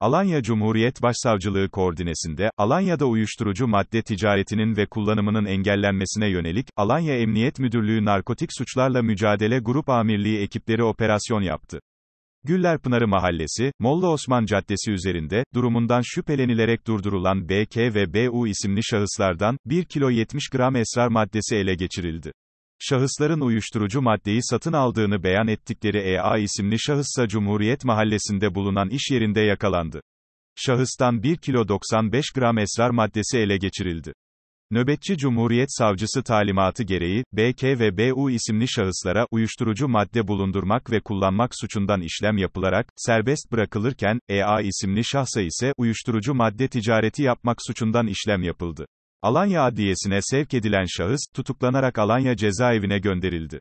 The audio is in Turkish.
Alanya Cumhuriyet Başsavcılığı koordinesinde, Alanya'da uyuşturucu madde ticaretinin ve kullanımının engellenmesine yönelik, Alanya Emniyet Müdürlüğü Narkotik Suçlarla Mücadele Grup Amirliği ekipleri operasyon yaptı. Güllerpınarı Mahallesi, Molla Osman Caddesi üzerinde, durumundan şüphelenilerek durdurulan BK ve BU isimli şahıslardan, 1 kilo 70 gram esrar maddesi ele geçirildi şahısların uyuşturucu maddeyi satın aldığını beyan ettikleri EA isimli şahıssa Cumhuriyet Mahallesi'nde bulunan iş yerinde yakalandı. Şahıstan 1 kilo 95 gram esrar maddesi ele geçirildi. Nöbetçi Cumhuriyet Savcısı talimatı gereği, BK ve BU isimli şahıslara, uyuşturucu madde bulundurmak ve kullanmak suçundan işlem yapılarak, serbest bırakılırken, EA isimli şahsa ise, uyuşturucu madde ticareti yapmak suçundan işlem yapıldı. Alanya Adliyesi'ne sevk edilen şahıs, tutuklanarak Alanya cezaevine gönderildi.